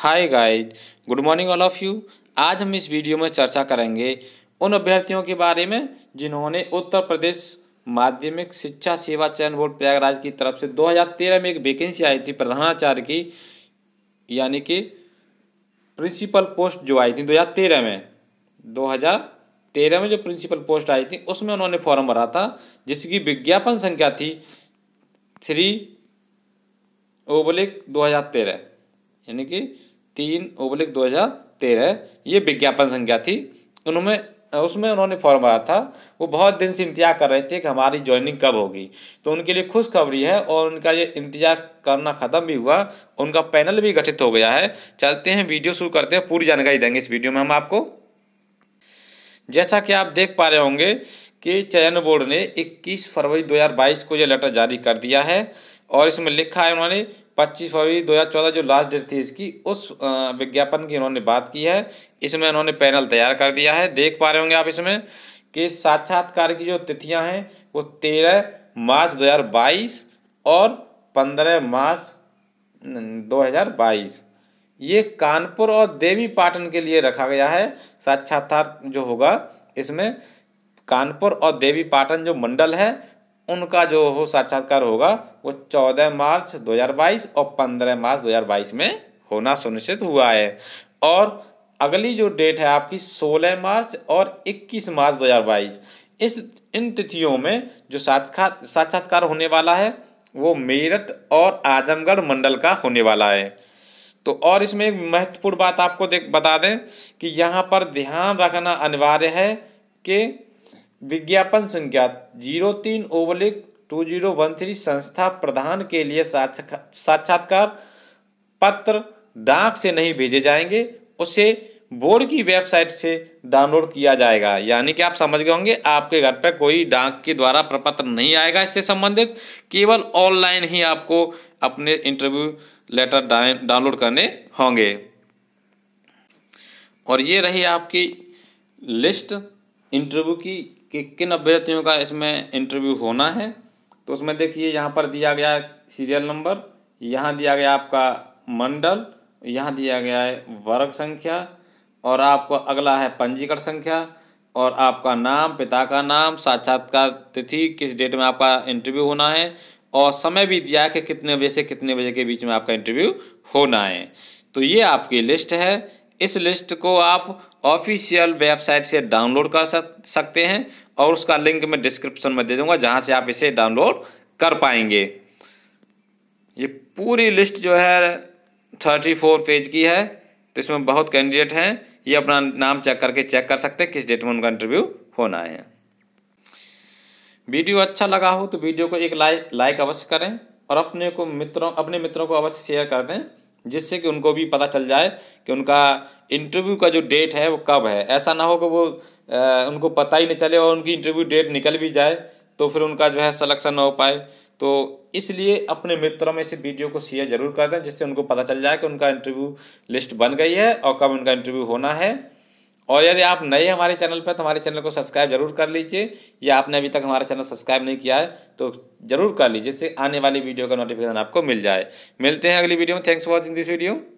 hi guys good morning all of you आज हम इस वीडियो में चर्चा करेंगे उन अभ्यर्थियों के बारे में जिन्होंने उत्तर प्रदेश माध्यमिक शिक्षा सेवा चयन बोर्ड प्रयागराज की तरफ से 2013 में एक वैकेंसी आई थी प्रधानाचार्य की यानी कि प्रिंसिपल पोस्ट जो आई थी 2013 में 2013 में जो प्रिंसिपल पोस्ट आई थी उसमें उन्होंने फॉर्म भरा था जिसकी विज्ञापन संख्या थी थ्री ओबलिक दो हज़ार तेरह यानी कि तीन ओबलिक दो हज़ार तेरह ये विज्ञापन संख्या थी तो उनमें उसमें उन्होंने फॉर्म भरा था वो बहुत दिन से इंतजार कर रहे थे कि हमारी ज्वाइनिंग कब होगी तो उनके लिए खुशखबरी है और उनका ये इंतजार करना ख़त्म भी हुआ उनका पैनल भी गठित हो गया है चलते हैं वीडियो शुरू करते हैं पूरी जानकारी देंगे इस वीडियो में हम आपको जैसा कि आप देख पा रहे होंगे कि चयन बोर्ड ने 21 फरवरी 2022 को यह लेटर जारी कर दिया है और इसमें लिखा है उन्होंने पच्चीस फरवरी चौदह जो लास्ट डेट थी इसकी उस विज्ञापन की उन्होंने बात की है इसमें उन्होंने पैनल तैयार कर दिया है देख पा रहे होंगे आप इसमें कि साक्षात्कार की जो तिथियां हैं वो 13 मार्च 2022 और 15 मार्च 2022 ये कानपुर और देवी पाटन के लिए रखा गया है साक्षात्कार जो होगा इसमें कानपुर और देवी पाटन जो मंडल है उनका जो हो साक्षात्कार होगा वो 14 मार्च 2022 और 15 मार्च 2022 में होना सुनिश्चित हुआ है और अगली जो डेट है आपकी 16 मार्च और 21 मार्च 2022 इस इन तिथियों में जो साक्षात साक्षात्कार होने वाला है वो मेरठ और आजमगढ़ मंडल का होने वाला है तो और इसमें एक महत्वपूर्ण बात आपको देख बता दें कि यहाँ पर ध्यान रखना अनिवार्य है कि विज्ञापन संख्या जीरो तीन ओवलिक टू जीरो वन थ्री संस्था प्रधान के लिए साक्षात्कार पत्र डाक से नहीं भेजे जाएंगे उसे बोर्ड की वेबसाइट से डाउनलोड किया जाएगा यानी कि आप समझ गए होंगे आपके घर पर कोई डाक के द्वारा प्रपत्र नहीं आएगा इससे संबंधित केवल ऑनलाइन ही आपको अपने इंटरव्यू लेटर डाउनलोड करने होंगे और ये रही आपकी लिस्ट इंटरव्यू की कि किन अभ्यर्थियों का इसमें इंटरव्यू होना है तो उसमें देखिए यहाँ पर दिया गया है सीरियल नंबर यहाँ दिया गया आपका मंडल यहाँ दिया गया है वर्ग संख्या और आपको अगला है पंजीकरण संख्या और आपका नाम पिता का नाम साक्षात्कार तिथि किस डेट में आपका इंटरव्यू होना है और समय भी दिया है कि कितने बजे से कितने बजे के बीच में आपका इंटरव्यू होना है तो ये आपकी लिस्ट है इस लिस्ट को आप ऑफिशियल वेबसाइट से डाउनलोड कर सकते हैं और उसका लिंक मैं डिस्क्रिप्शन में दे दूंगा जहां से आप इसे डाउनलोड कर पाएंगे ये पूरी लिस्ट जो है थर्टी फोर पेज की है तो इसमें बहुत कैंडिडेट हैं ये अपना नाम चेक करके चेक कर सकते हैं किस डेट में उनका इंटरव्यू होना है वीडियो अच्छा लगा हो तो वीडियो को एक लाइक लाइक अवश्य करें और अपने को मित्रों अपने मित्रों को अवश्य शेयर कर दें जिससे कि उनको भी पता चल जाए कि उनका इंटरव्यू का जो डेट है वो कब है ऐसा ना हो कि वो आ, उनको पता ही नहीं चले और उनकी इंटरव्यू डेट निकल भी जाए तो फिर उनका जो है सलेक्शन ना हो पाए तो इसलिए अपने मित्रों में इस वीडियो को शेयर जरूर कर दें जिससे उनको पता चल जाए कि उनका इंटरव्यू लिस्ट बन गई है और कब उनका इंटरव्यू होना है और यदि आप नए हमारे चैनल पर तो हमारे चैनल को सब्सक्राइब जरूर कर लीजिए या आपने अभी तक हमारा चैनल सब्सक्राइब नहीं किया है तो जरूर कर लीजिए इससे आने वाली वीडियो का नोटिफिकेशन आपको मिल जाए मिलते हैं अगली वीडियो में thanks for watching this video